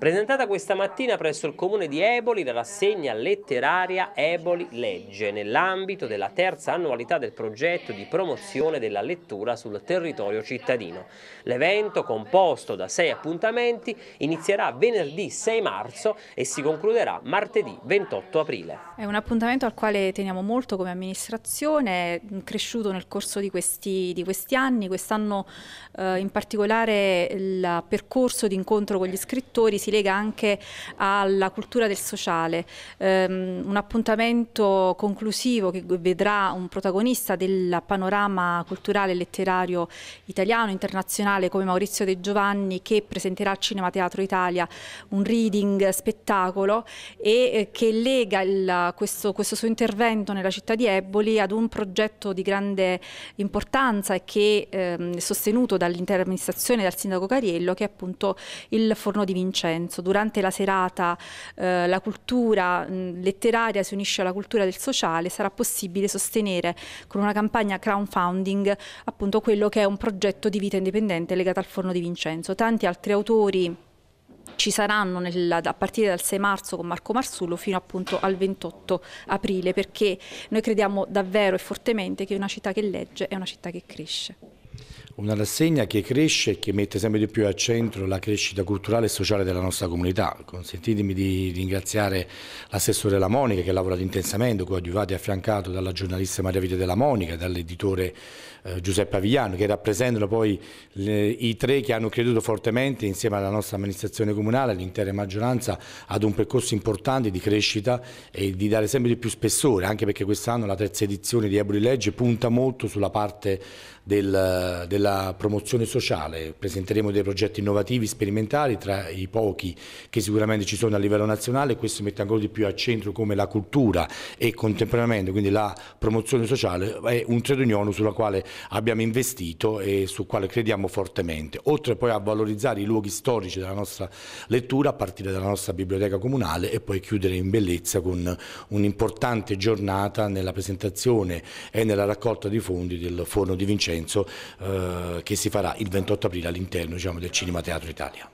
presentata questa mattina presso il comune di Eboli dalla segna letteraria Eboli Legge, nell'ambito della terza annualità del progetto di promozione della lettura sul territorio cittadino. L'evento, composto da sei appuntamenti, inizierà venerdì 6 marzo e si concluderà martedì 28 aprile. È un appuntamento al quale teniamo molto come amministrazione, cresciuto nel corso di questi, di questi anni, quest'anno eh, in particolare il percorso di incontro con gli scrittori si lega anche alla cultura del sociale, um, un appuntamento conclusivo che vedrà un protagonista del panorama culturale e letterario italiano, internazionale come Maurizio De Giovanni che presenterà al Cinema Teatro Italia un reading spettacolo e eh, che lega il, questo, questo suo intervento nella città di Eboli ad un progetto di grande importanza e che eh, è sostenuto dall'intera amministrazione, dal sindaco Cariello, che è appunto il forno di Vincenzo senso. Durante la serata eh, la cultura mh, letteraria si unisce alla cultura del sociale, sarà possibile sostenere con una campagna crowdfunding appunto quello che è un progetto di vita indipendente legato al forno di Vincenzo. Tanti altri autori ci saranno nel, a partire dal 6 marzo con Marco Marsullo fino appunto al 28 aprile perché noi crediamo davvero e fortemente che una città che legge è una città che cresce una rassegna che cresce e che mette sempre di più al centro la crescita culturale e sociale della nostra comunità. Consentitemi di ringraziare l'assessore La Monica che ha lavorato intensamente, coadiuvato e affiancato dalla giornalista Maria Vita della Monica, dall'editore eh, Giuseppe Avigliano, che rappresentano poi le, i tre che hanno creduto fortemente insieme alla nostra amministrazione comunale, all'intera maggioranza, ad un percorso importante di crescita e di dare sempre di più spessore, anche perché quest'anno la terza edizione di Ebro Legge punta molto sulla parte del, della della promozione sociale, presenteremo dei progetti innovativi, sperimentali, tra i pochi che sicuramente ci sono a livello nazionale, questo mette ancora di più a centro come la cultura e contemporaneamente quindi la promozione sociale è un trade union sulla quale abbiamo investito e sul quale crediamo fortemente, oltre poi a valorizzare i luoghi storici della nostra lettura a partire dalla nostra biblioteca comunale e poi chiudere in bellezza con un'importante giornata nella presentazione e nella raccolta di fondi del Forno di Vincenzo eh, eh, che si farà il 28 aprile all'interno diciamo, del Cinema Teatro Italia.